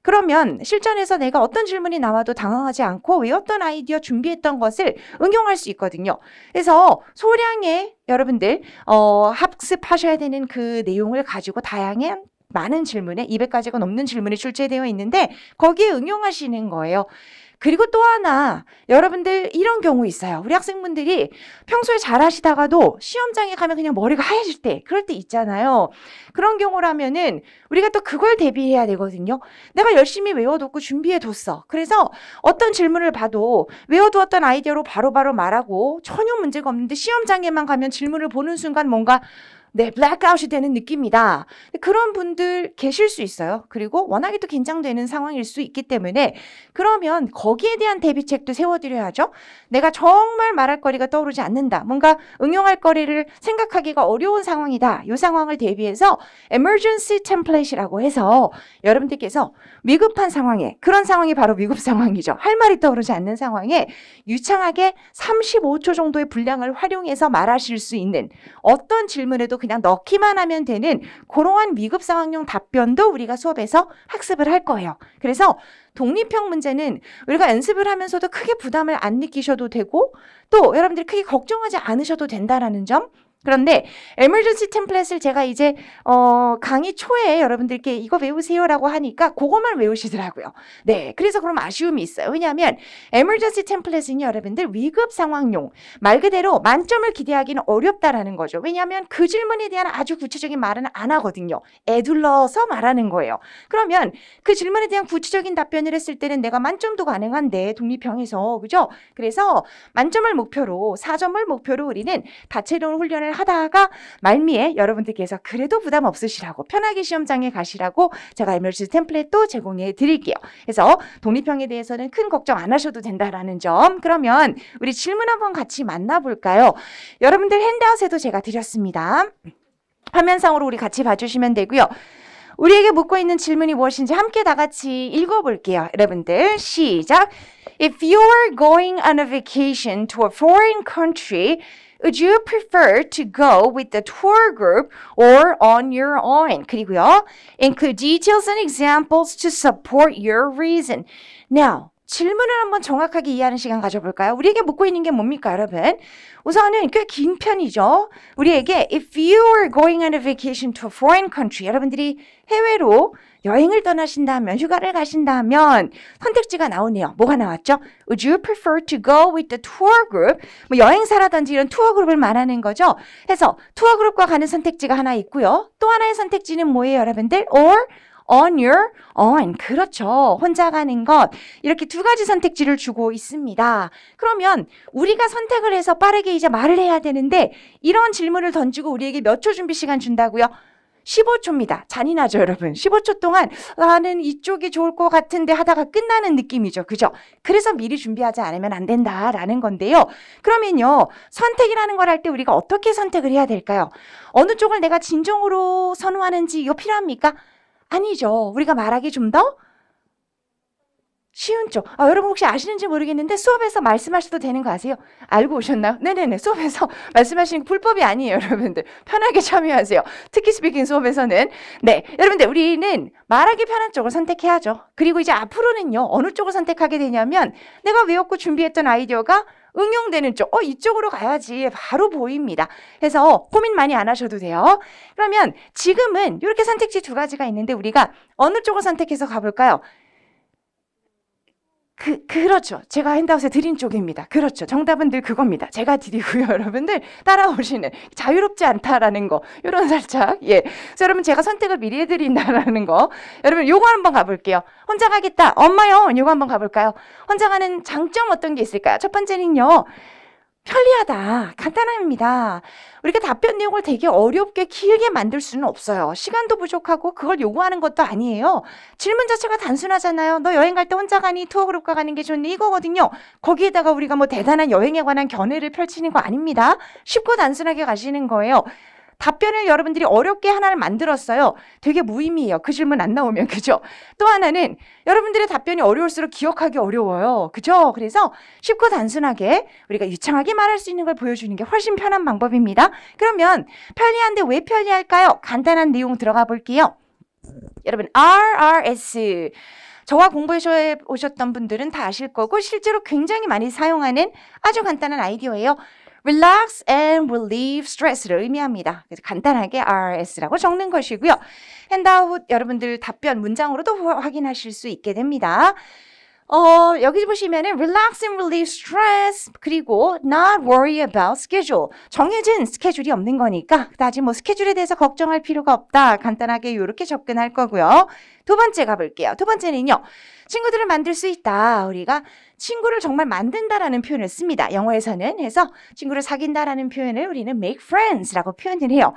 그러면 실전에서 내가 어떤 질문이 나와도 당황하지 않고 외웠던 아이디어 준비했던 것을 응용할 수 있거든요. 그래서 소량의 여러분들 어, 학습하셔야 되는 그 내용을 가지고 다양한 많은 질문에 200가지가 넘는 질문이 출제되어 있는데 거기에 응용하시는 거예요. 그리고 또 하나 여러분들 이런 경우 있어요. 우리 학생분들이 평소에 잘 하시다가도 시험장에 가면 그냥 머리가 하얘질 때 그럴 때 있잖아요. 그런 경우라면은 우리가 또 그걸 대비해야 되거든요. 내가 열심히 외워뒀고 준비해뒀어. 그래서 어떤 질문을 봐도 외워두었던 아이디어로 바로바로 바로 말하고 전혀 문제가 없는데 시험장에만 가면 질문을 보는 순간 뭔가 네, 블랙아웃이 되는 느낌이다. 그런 분들 계실 수 있어요. 그리고 워낙에 또 긴장되는 상황일 수 있기 때문에 그러면 거기에 대한 대비책도 세워드려야죠. 내가 정말 말할 거리가 떠오르지 않는다. 뭔가 응용할 거리를 생각하기가 어려운 상황이다. 이 상황을 대비해서 emergency template이라고 해서 여러분들께서 위급한 상황에 그런 상황이 바로 위급 상황이죠. 할 말이 떠오르지 않는 상황에 유창하게 35초 정도의 분량을 활용해서 말하실 수 있는 어떤 질문에도 그냥 넣기만 하면 되는 그러한 위급 상황용 답변도 우리가 수업에서 학습을 할 거예요. 그래서 독립형 문제는 우리가 연습을 하면서도 크게 부담을 안 느끼셔도 되고 또 여러분들이 크게 걱정하지 않으셔도 된다라는 점 그런데 에 m e r g 플 n c y 을 제가 이제 어 강의 초에 여러분들께 이거 외우세요라고 하니까 그것만 외우시더라고요. 네. 그래서 그럼 아쉬움이 있어요. 왜냐하면 에 m e r g 플 n c y t 은 여러분들 위급 상황용 말 그대로 만점을 기대하기는 어렵다라는 거죠. 왜냐하면 그 질문에 대한 아주 구체적인 말은 안 하거든요. 애둘러서 말하는 거예요. 그러면 그 질문에 대한 구체적인 답변을 했을 때는 내가 만점도 가능한데 독립형에서 그죠? 그래서 만점을 목표로 사점을 목표로 우리는 다채로운 훈련을 말씀을 하다가 말미에 여러분들께서 그래도 부담 없으시라고 편하게 시험장에 가시라고 제가 MLC 템플릿도 제공해 드릴게요. 그래서 독립형에 대해서는 큰 걱정 안 하셔도 된다라는 점. 그러면 우리 질문 한번 같이 만나볼까요? 여러분들 핸드아웃에도 제가 드렸습니다. 화면상으로 우리 같이 봐주시면 되고요. 우리에게 묻고 있는 질문이 무엇인지 함께 다 같이 읽어볼게요. 여러분들 시작. If you are going on a vacation to a foreign country, Would you prefer to go with the tour group or on your own? 그리고요. Include details and examples to support your reason. Now, 질문을 한번 정확하게 이해하는 시간 가져볼까요? 우리에게 묻고 있는 게 뭡니까, 여러분? 우선은 꽤 긴 편이죠. 우리에게 if you are going on a vacation to a foreign country, 여러분들이 해외로 여행을 떠나신다면, 휴가를 가신다면 선택지가 나오네요. 뭐가 나왔죠? Would you prefer to go with the tour group? 뭐 여행사라든지 이런 투어 그룹을 말하는 거죠. 해서 투어 그룹과 가는 선택지가 하나 있고요. 또 하나의 선택지는 뭐예요, 여러분들? Or on your own. 그렇죠. 혼자 가는 것. 이렇게 두 가지 선택지를 주고 있습니다. 그러면 우리가 선택을 해서 빠르게 이제 말을 해야 되는데 이런 질문을 던지고 우리에게 몇 초 준비 시간 준다고요? 15초입니다. 잔인하죠, 여러분. 15초 동안 나는 이쪽이 좋을 것 같은데 하다가 끝나는 느낌이죠. 그죠? 그래서 미리 준비하지 않으면 안 된다라는 건데요. 그러면요. 선택이라는 걸 할 때 우리가 어떻게 선택을 해야 될까요? 어느 쪽을 내가 진정으로 선호하는지 이거 필요합니까? 아니죠. 우리가 말하기 좀더 쉬운 쪽. 아, 여러분 혹시 아시는지 모르겠는데 수업에서 말씀하셔도 되는 거 아세요? 알고 오셨나요? 네네네. 수업에서 [LAUGHS] 말씀하시는 불법이 아니에요, 여러분들. 편하게 참여하세요. 특히 스피킹 수업에서는. 네. 여러분들, 우리는 말하기 편한 쪽을 선택해야죠. 그리고 이제 앞으로는요, 어느 쪽을 선택하게 되냐면 내가 외웠고 준비했던 아이디어가 응용되는 쪽, 어, 이쪽으로 가야지 바로 보입니다. 그래서 어, 고민 많이 안 하셔도 돼요. 그러면 지금은 이렇게 선택지 두 가지가 있는데 우리가 어느 쪽을 선택해서 가볼까요? 그, 그렇죠. 제가 핸드아웃에 드린 쪽입니다. 그렇죠. 정답은 늘 그겁니다. 제가 드리고요. [LAUGHS] 여러분들 따라오시는 자유롭지 않다라는 거. 요런 살짝. 예. 그래서 여러분 제가 선택을 미리 해드린다라는 거. 여러분 요거 한번 가볼게요. 혼자 가겠다. 엄마요. 요거 한번 가볼까요? 혼자 가는 장점 어떤 게 있을까요? 첫 번째는요. 편리하다. 간단합니다. 우리가 답변 내용을 되게 어렵게 길게 만들 수는 없어요. 시간도 부족하고 그걸 요구하는 것도 아니에요. 질문 자체가 단순하잖아요. 너 여행 갈 때 혼자 가니 투어 그룹과 가는 게 좋니 이거거든요. 거기에다가 우리가 뭐 대단한 여행에 관한 견해를 펼치는 거 아닙니다. 쉽고 단순하게 가시는 거예요. 답변을 여러분들이 어렵게 하나를 만들었어요. 되게 무의미해요. 그 질문 안 나오면 [LAUGHS] 그죠? 또 하나는 여러분들의 답변이 어려울수록 기억하기 어려워요. 그죠? 그래서 쉽고 단순하게 우리가 유창하게 말할 수 있는 걸 보여주는 게 훨씬 편한 방법입니다. 그러면 편리한데 왜 편리할까요? 간단한 내용 들어가 볼게요. 여러분 RRS 저와 공부해 오셨던 분들은 다 아실 거고 실제로 굉장히 많이 사용하는 아주 간단한 아이디어예요. relax and relieve stress를 의미합니다. 그래서 간단하게 RS라고 적는 것이고요. 핸드아웃 여러분들 답변 문장으로도 확인하실 수 있게 됩니다. 어, 여기 보시면은 relax and relieve stress 그리고 not worry about schedule 정해진 스케줄이 없는 거니까 그다지 뭐 스케줄에 대해서 걱정할 필요가 없다 간단하게 이렇게 접근할 거고요 두 번째 가볼게요 두 번째는요 친구들을 만들 수 있다 우리가 친구를 정말 만든다라는 표현을 씁니다 영어에서는 해서 친구를 사귄다라는 표현을 우리는 make friends라고 표현을 해요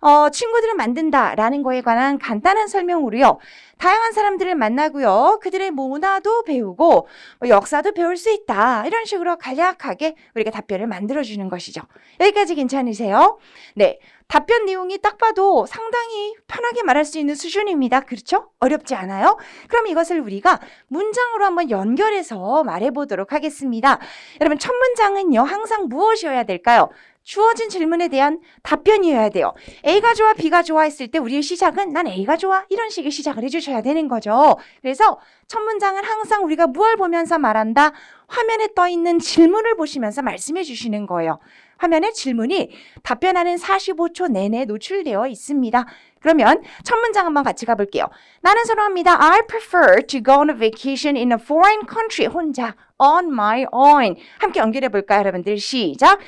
어, 친구들을 만든다라는 거에 관한 간단한 설명으로요. 다양한 사람들을 만나고요. 그들의 문화도 배우고 뭐 역사도 배울 수 있다. 이런 식으로 간략하게 우리가 답변을 만들어주는 것이죠. 여기까지 괜찮으세요? 네. 답변 내용이 딱 봐도 상당히 편하게 말할 수 있는 수준입니다. 그렇죠? 어렵지 않아요? 그럼 이것을 우리가 문장으로 한번 연결해서 말해보도록 하겠습니다. 여러분, 첫 문장은요, 항상 무엇이어야 될까요? 주어진 질문에 대한 답변이어야 돼요. A가 좋아, B가 좋아 했을 때 우리의 시작은 난 A가 좋아 이런 식의 시작을 해주셔야 되는 거죠. 그래서 첫 문장은 항상 우리가 무얼 보면서 말한다? 화면에 떠 있는 질문을 보시면서 말씀해 주시는 거예요. 화면에 질문이 답변하는 45초 내내 노출되어 있습니다. 그러면 첫 문장 한번 같이 가볼게요. 나는 선호합니다. I prefer to go on a vacation in a foreign country. 혼자 on my own. 함께 연결해 볼까요, 여러분들? 시작.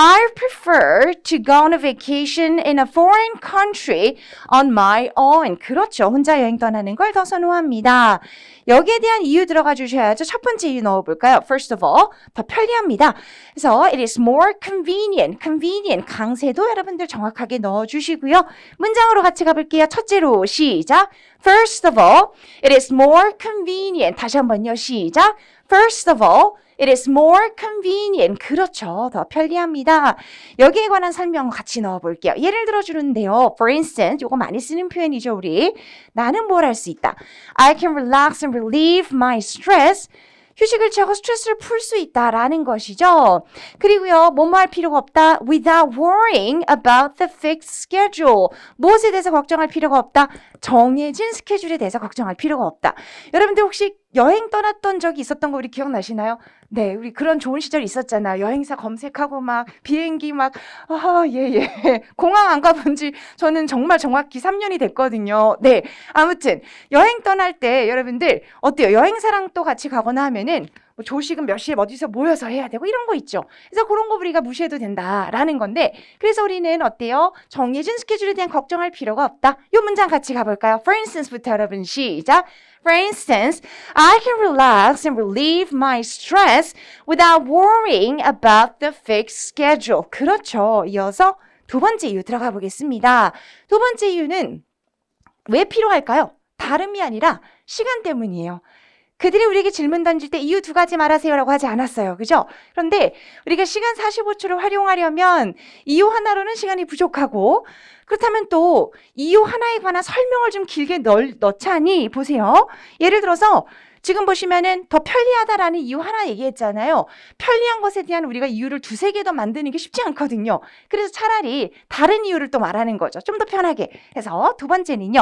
I prefer to go on a vacation in a foreign country on my own. 그렇죠. 혼자 여행 떠나는 걸 더 선호합니다. 여기에 대한 이유 들어가 주셔야죠. 첫 번째 이유 넣어볼까요? First of all, 더 편리합니다. 그래서 it is more convenient. convenient. 강세도 여러분들 정확하게 넣어주시고요. 문장으로 같이 가볼게요. 첫째로 시작. First of all, it is more convenient. 다시 한번요. 시작. First of all, It is more convenient. 그렇죠. 더 편리합니다. 여기에 관한 설명 같이 넣어볼게요. 예를 들어주는데요. For instance, 이거 많이 쓰는 표현이죠, 우리. 나는 뭘 할 수 있다. I can relax and relieve my stress. 휴식을 취하고 스트레스를 풀 수 있다라는 것이죠. 그리고요, 뭐뭐 할 필요가 없다. Without worrying about the fixed schedule. 무엇에 대해서 걱정할 필요가 없다. 정해진 스케줄에 대해서 걱정할 필요가 없다. 여러분들 혹시 여행 떠났던 적이 있었던 거 우리 기억나시나요? 네, 우리 그런 좋은 시절 있었잖아. 여행사 검색하고 막 비행기 막 아, 예, 예. [LAUGHS] 공항 안 가본 지 저는 정말 정확히 3년이 됐거든요. 네. 아무튼 여행 떠날 때 여러분들 어때요? 여행사랑 또 같이 가거나 하면은 뭐 조식은 몇 시에 어디서 모여서 해야 되고 이런 거 있죠. 그래서 그런 거 우리가 무시해도 된다라는 건데 그래서 우리는 어때요? 정해진 스케줄에 대한 걱정할 필요가 없다. 이 문장 같이 가볼까요? For instance부터 여러분 시작. For instance, I can relax and relieve my stress without worrying about the fixed schedule. 그렇죠. 이어서 두 번째 이유 들어가 보겠습니다. 두 번째 이유는 왜 필요할까요? 다름이 아니라 시간 때문이에요. 그들이 우리에게 질문 던질 때 이유 두 가지 말하세요라고 하지 않았어요. 그죠? 그런데 우리가 시간 45초를 활용하려면 이유 하나로는 시간이 부족하고 그렇다면 또 이유 하나에 관한 설명을 좀 길게 넣, 넣자니 보세요. 예를 들어서 지금 보시면은 더 편리하다라는 이유 하나 얘기했잖아요. 편리한 것에 대한 우리가 이유를 두세 개 더 만드는 게 쉽지 않거든요. 그래서 차라리 다른 이유를 또 말하는 거죠. 좀 더 편하게. 해서 두 번째는요.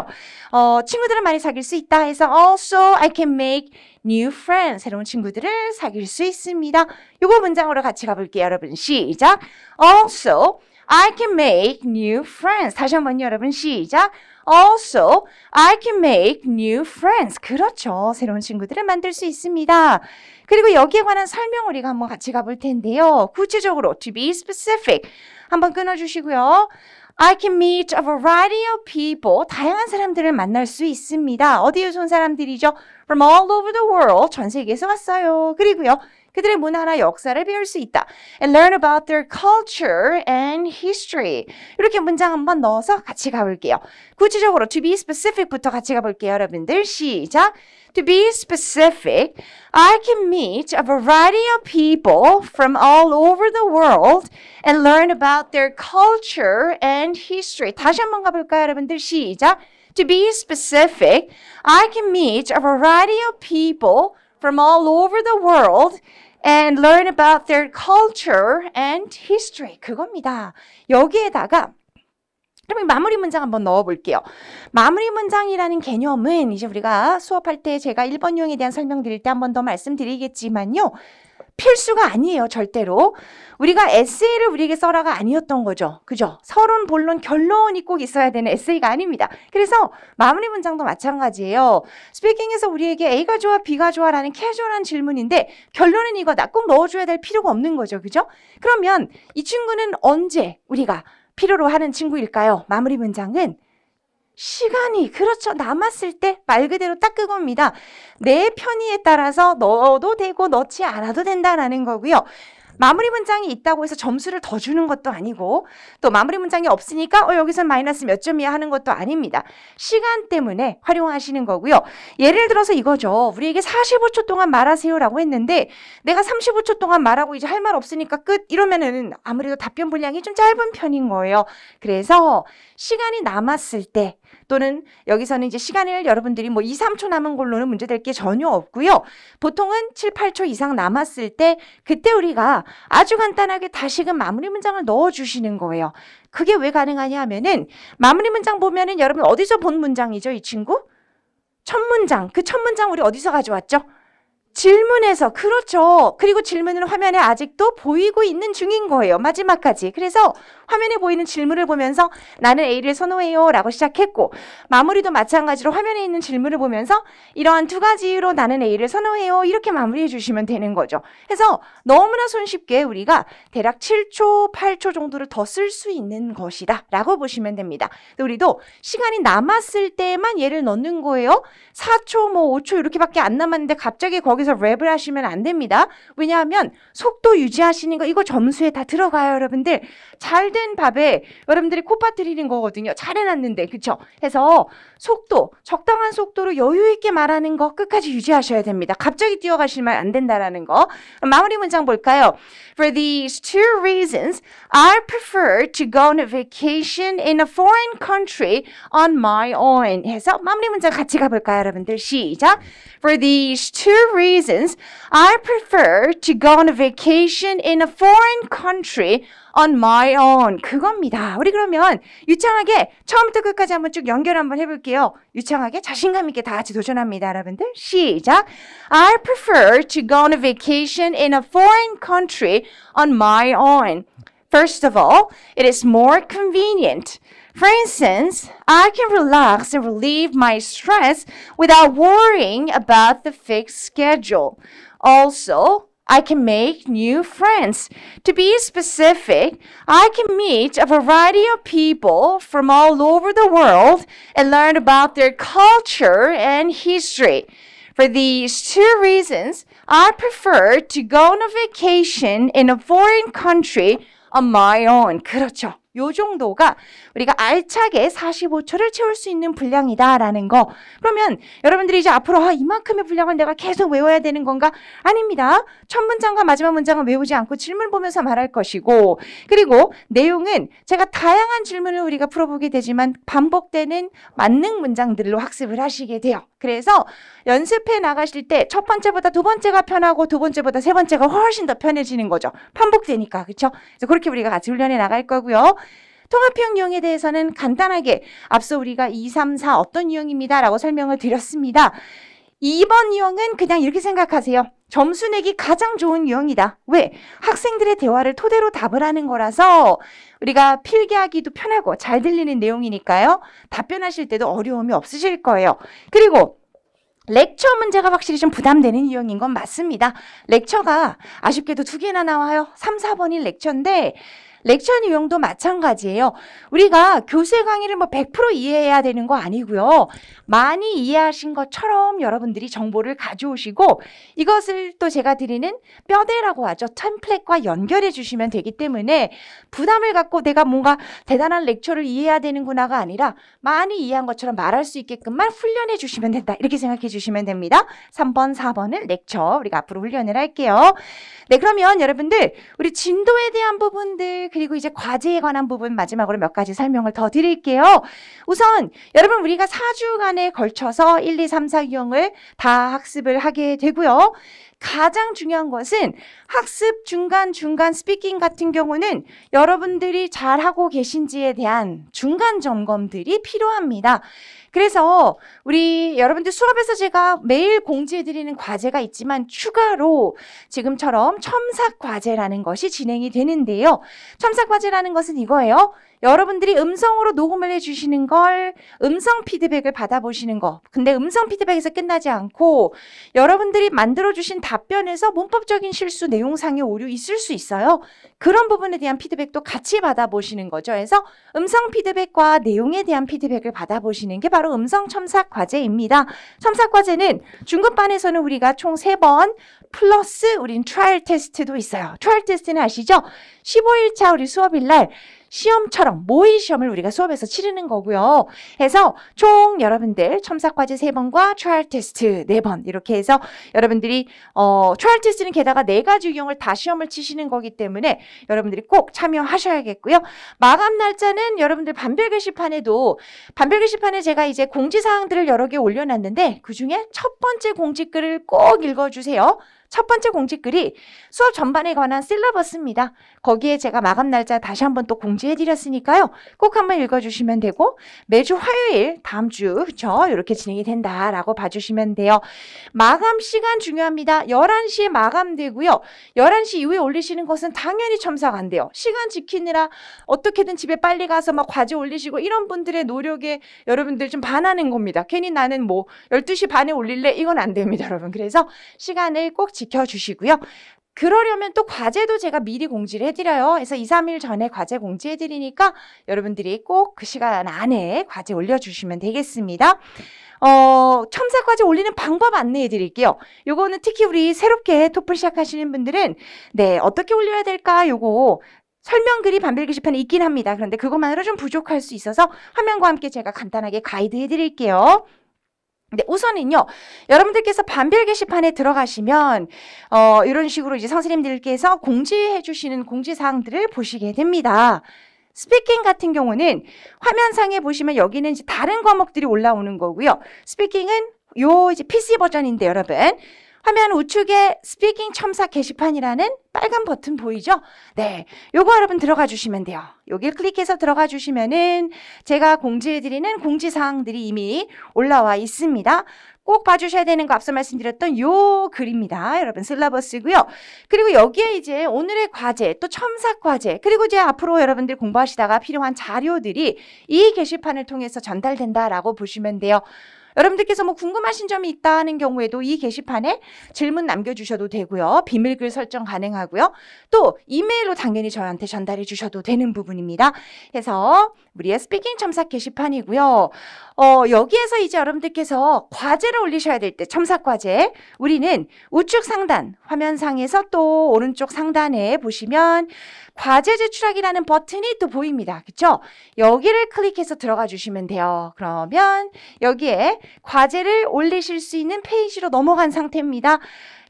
어, 친구들을 많이 사귈 수 있다 해서 also I can make new friends 새로운 친구들을 사귈 수 있습니다. 요거 문장으로 같이 가볼게요. 여러분 시작. Also I can make new friends 다시 한 번 여러분 시작. Also, I can make new friends. 그렇죠. 새로운 친구들을 만들 수 있습니다. 그리고 여기에 관한 설명 우리가 한번 같이 가볼 텐데요. 구체적으로 to be specific 한번 끊어주시고요. I can meet a variety of people. 다양한 사람들을 만날 수 있습니다. 어디에서 온 사람들이죠? From all over the world. 전 세계에서 왔어요. 그리고요. 그들의 문화나 역사를 배울 수 있다. And learn about their culture and history. 이렇게 문장 한번 넣어서 같이 가볼게요. 구체적으로 to be specific부터 같이 가볼게요, 여러분들. 시작. To be specific, I can meet a variety of people from all over the world and learn about their culture and history. 다시 한번 가볼까요, 여러분들? 시작. To be specific, I can meet a variety of people from all over the world and learn about their culture and history. 그겁니다. 여기에다가 그러면 마무리 문장 한번 넣어볼게요. 마무리 문장이라는 개념은 이제 우리가 수업할 때 제가 1번 유형에 대한 설명 드릴 때 한번 더 말씀드리겠지만요. 필수가 아니에요. 절대로. 우리가 에세이를 우리에게 써라가 아니었던 거죠. 그죠? 서론, 본론, 결론이 꼭 있어야 되는 에세이가 아닙니다. 그래서 마무리 문장도 마찬가지예요. 스피킹에서 우리에게 A가 좋아, B가 좋아라는 캐주얼한 질문인데 결론은 이거다꼭 넣어줘야 될 필요가 없는 거죠. 그죠? 그러면 이 친구는 언제 우리가 필요로 하는 친구일까요? 마무리 문장은 시간이 그렇죠 남았을 때 말 그대로 딱 그겁니다 내 편의에 따라서 넣어도 되고 넣지 않아도 된다라는 거고요 마무리 문장이 있다고 해서 점수를 더 주는 것도 아니고 또 마무리 문장이 없으니까 어 여기서 마이너스 몇 점이야 하는 것도 아닙니다. 시간 때문에 활용하시는 거고요. 예를 들어서 이거죠. 우리에게 45초 동안 말하세요라고 했는데 내가 35초 동안 말하고 이제 할 말 없으니까 끝 이러면은 아무래도 답변 분량이 좀 짧은 편인 거예요. 그래서 시간이 남았을 때 또는 여기서는 이제 시간을 여러분들이 뭐 2, 3초 남은 걸로는 문제될 게 전혀 없고요. 보통은 7, 8초 이상 남았을 때 그때 우리가 아주 간단하게 다시금 마무리 문장을 넣어주시는 거예요. 그게 왜 가능하냐 하면은 마무리 문장 보면은 여러분 어디서 본 문장이죠? 이 친구? 첫 문장. 그 첫 문장 우리 어디서 가져왔죠? 질문에서 그렇죠. 그리고 질문은 화면에 아직도 보이고 있는 중인 거예요. 마지막까지. 그래서 화면에 보이는 질문을 보면서 나는 A를 선호해요 라고 시작했고 마무리도 마찬가지로 화면에 있는 질문을 보면서 이러한 두 가지로 나는 A를 선호해요 이렇게 마무리해 주시면 되는 거죠. 그래서 너무나 손쉽게 우리가 대략 7초, 8초 정도를 더 쓸 수 있는 것이다 라고 보시면 됩니다. 우리도 시간이 남았을 때만 얘를 넣는 거예요. 4초, 뭐 5초 이렇게밖에 안 남았는데 갑자기 거기서 그래서 랩을 하시면 안 됩니다. 왜냐하면 속도 유지하시는 거 이거 점수에 다 들어가요, 여러분들. 잘된 밥에 여러분들이 코파트리는 거거든요. 잘 해놨는데, 그쵸? 해서 속도, 적당한 속도로 여유 있게 말하는 거 끝까지 유지하셔야 됩니다. 갑자기 뛰어가시면 안 된다라는 거. 마무리 문장 볼까요? For these two reasons, I prefer to go on a vacation in a foreign country on my own. 해서 마무리 문장 같이 가볼까요, 여러분들? 시작. For these two reasons. reasons, I prefer to go on a vacation in a foreign country on my own. 그겁니다. 우리 그러면 유창하게 처음부터 끝까지 한번 쭉 연결 한번 해볼게요. 유창하게 자신감 있게 다 같이 도전합니다, 여러분들. 시작. I prefer to go on a vacation in a foreign country on my own. First of all, it is more convenient. For instance, I can relax and relieve my stress without worrying about the fixed schedule. Also, I can make new friends. To be specific, I can meet a variety of people from all over the world and learn about their culture and history. For these two reasons, I prefer to go on a vacation in a foreign country on my own. 그렇죠. 요 정도가 우리가 알차게 45초를 채울 수 있는 분량이다라는 거. 그러면 여러분들이 이제 앞으로 아, 이만큼의 분량을 내가 계속 외워야 되는 건가? 아닙니다. 첫 문장과 마지막 문장은 외우지 않고 질문 보면서 말할 것이고 그리고 내용은 제가 다양한 질문을 우리가 풀어보게 되지만 반복되는 만능 문장들로 학습을 하시게 돼요. 그래서 연습해 나가실 때 첫 번째보다 두 번째가 편하고 두 번째보다 세 번째가 훨씬 더 편해지는 거죠. 반복되니까. 그렇죠? 그래서 그렇게 우리가 같이 훈련해 나갈 거고요. 통합형유형에 대해서는 간단하게 앞서 우리가 2, 3, 4 어떤 유형입니다라고 설명을 드렸습니다. 2번 유형은 그냥 이렇게 생각하세요. 점수 내기 가장 좋은 유형이다. 왜? 학생들의 대화를 토대로 답을 하는 거라서 우리가 필기하기도 편하고 잘 들리는 내용이니까요. 답변하실 때도 어려움이 없으실 거예요. 그리고 렉처 문제가 확실히 좀 부담되는 유형인 건 맞습니다. 렉처가 아쉽게도 두 개나 나와요. 3, 4번이 렉처인데 렉처 내용도 마찬가지예요. 우리가 교수의 강의를 뭐 100% 이해해야 되는 거 아니고요. 많이 이해하신 것처럼 여러분들이 정보를 가져오시고 이것을 또 제가 드리는 뼈대라고 하죠. 템플릿과 연결해 주시면 되기 때문에 부담을 갖고 내가 뭔가 대단한 렉처를 이해해야 되는구나가 아니라 많이 이해한 것처럼 말할 수 있게끔만 훈련해 주시면 된다. 이렇게 생각해 주시면 됩니다. 3번, 4번을 렉처 우리가 앞으로 훈련을 할게요. 네, 그러면 여러분들 우리 진도에 대한 부분들 그리고 이제 과제에 관한 부분 마지막으로 몇 가지 설명을 더 드릴게요. 우선 여러분 우리가 4주간에 걸쳐서 1, 2, 3, 4경을 다 학습을 하게 되고요. 가장 중요한 것은 학습 중간중간 스피킹 같은 경우는 여러분들이 잘하고 계신지에 대한 중간 점검들이 필요합니다. 그래서 우리 여러분들 수업에서 제가 매일 공지해드리는 과제가 있지만 추가로 지금처럼 첨삭 과제라는 것이 진행이 되는데요. 첨삭 과제라는 것은 이거예요. 여러분들이 음성으로 녹음을 해주시는 걸 음성 피드백을 받아보시는 거. 근데 음성 피드백에서 끝나지 않고 여러분들이 만들어주신 답변에서 문법적인 실수, 내용상의 오류 있을 수 있어요. 그런 부분에 대한 피드백도 같이 받아보시는 거죠. 그래서 음성 피드백과 내용에 대한 피드백을 받아보시는 게 바로 음성 첨삭 과제입니다. 첨삭 과제는 중급반에서는 우리가 총3번 플러스 우린 트라이 테스트도 있어요. 트라이 테스트는 아시죠? 15일차 우리 수업일 날 시험처럼 모의 시험을 우리가 수업에서 치르는 거고요. 해서 총 여러분들 첨삭과제 3번과 트라이 테스트 4번 이렇게 해서 여러분들이 어, 트라이 테스트는 게다가 4 가지 유형을 다 시험을 치시는 거기 때문에 여러분들이 꼭 참여하셔야겠고요. 마감 날짜는 여러분들 반별 게시판에도 반별 게시판에 제가 이제 공지사항들을 여러 개 올려놨는데 그중에 첫 번째 공지글을 꼭 읽어주세요. 첫 번째 공지글이 수업 전반에 관한 실러버스입니다. 거기에 제가 마감 날짜 다시 한번 또 공지해드렸으니까요. 꼭 한번 읽어주시면 되고 매주 화요일 다음 주 그쵸? 이렇게 진행이 된다라고 봐주시면 돼요. 마감 시간 중요합니다. 11시에 마감되고요. 11시 이후에 올리시는 것은 당연히 첨삭 안 돼요. 시간 지키느라 어떻게든 집에 빨리 가서 막 과제 올리시고 이런 분들의 노력에 여러분들 좀 반하는 겁니다. 괜히 나는 뭐 12시 반에 올릴래? 이건 안 됩니다, 여러분. 그래서 시간을 꼭 지켜주시고요. 그러려면 또 과제도 제가 미리 공지를 해드려요. 그래서 2, 3일 전에 과제 공지해드리니까 여러분들이 꼭 그 시간 안에 과제 올려주시면 되겠습니다. 어, 첨삭 과제 올리는 방법 안내해 드릴게요. 요거는 특히 우리 새롭게 토플 시작하시는 분들은 네, 어떻게 올려야 될까? 요거 설명글이 반필 게시판에 있긴 합니다. 그런데 그것만으로 좀 부족할 수 있어서 화면과 함께 제가 간단하게 가이드 해드릴게요. 근데 우선은요, 여러분들께서 반별 게시판에 들어가시면, 어, 이런 식으로 이제 선생님들께서 공지해 주시는 공지사항들을 보시게 됩니다. 스피킹 같은 경우는 화면상에 보시면 여기는 이제 다른 과목들이 올라오는 거고요. 스피킹은 요 이제 PC 버전인데 여러분 화면 우측에 스피킹 첨삭 게시판이라는 빨간 버튼 보이죠? 네, 요거 여러분 들어가 주시면 돼요. 여길 클릭해서 들어가 주시면은 제가 공지해드리는 공지사항들이 이미 올라와 있습니다. 꼭 봐주셔야 되는 거 앞서 말씀드렸던 요 글입니다. 여러분 슬라버스고요. 그리고 여기에 이제 오늘의 과제 또 첨삭 과제 그리고 이제 앞으로 여러분들 공부하시다가 필요한 자료들이 이 게시판을 통해서 전달된다라고 보시면 돼요. 여러분들께서 뭐 궁금하신 점이 있다 하는 경우에도 이 게시판에 질문 남겨주셔도 되고요. 비밀글 설정 가능하고요. 또 이메일로 당연히 저한테 전달해 주셔도 되는 부분입니다. 해서 우리의 스피킹 첨삭 게시판이고요. 어, 여기에서 이제 여러분들께서 과제를 올리셔야 될 때 첨삭 과제 우리는 우측 상단 화면상에서 또 오른쪽 상단에 보시면 과제 제출하기라는 버튼이 또 보입니다. 그렇죠? 여기를 클릭해서 들어가 주시면 돼요. 그러면 여기에 과제를 올리실 수 있는 페이지로 넘어간 상태입니다.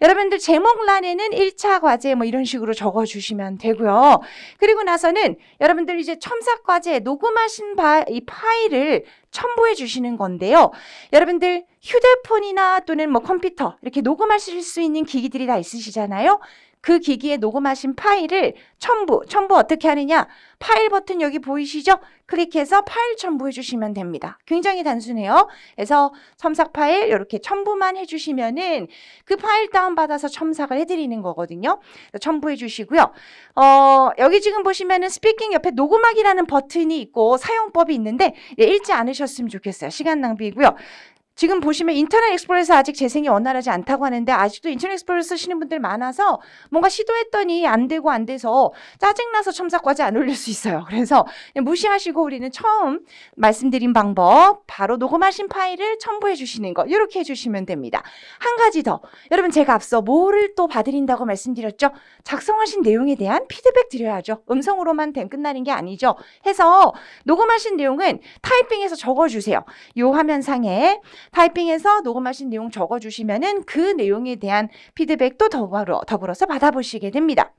여러분들 제목란에는 1차 과제 뭐 이런 식으로 적어주시면 되고요. 그리고 나서는 여러분들 이제 첨삭 과제 녹음하신 바, 이 파일을 첨부해 주시는 건데요. 여러분들 휴대폰이나 또는 뭐 컴퓨터 이렇게 녹음하실 수 있는 기기들이 다 있으시잖아요. 그 기기에 녹음하신 파일을 첨부, 첨부 어떻게 하느냐? 파일 버튼 여기 보이시죠? 클릭해서 파일 첨부해 주시면 됩니다. 굉장히 단순해요. 그래서 첨삭 파일 이렇게 첨부만 해주시면은 그 파일 다운받아서 첨삭을 해드리는 거거든요. 첨부해 주시고요. 어, 여기 지금 보시면은 스피킹 옆에 녹음하기라는 버튼이 있고 사용법이 있는데 예, 읽지 않으셨으면 좋겠어요. 시간 낭비이고요. 지금 보시면 인터넷 익스플로러에서 아직 재생이 원활하지 않다고 하는데 아직도 인터넷 익스플로러 쓰시는 분들 많아서 뭔가 시도했더니 안 되고 안 돼서 짜증나서 첨삭까지 안 올릴 수 있어요. 그래서 무시하시고 우리는 처음 말씀드린 방법 바로 녹음하신 파일을 첨부해 주시는 거 이렇게 해주시면 됩니다. 한 가지 더 여러분 제가 앞서 뭐를 또 봐드린다고 말씀드렸죠? 작성하신 내용에 대한 피드백 드려야죠. 음성으로만 됨 끝나는 게 아니죠. 해서 녹음하신 내용은 타이핑해서 적어주세요. 요 화면상에 타이핑해서 녹음하신 내용 적어주시면그 내용에 대한 피드백도 더불어, 더불어서 받아보시게 됩니다.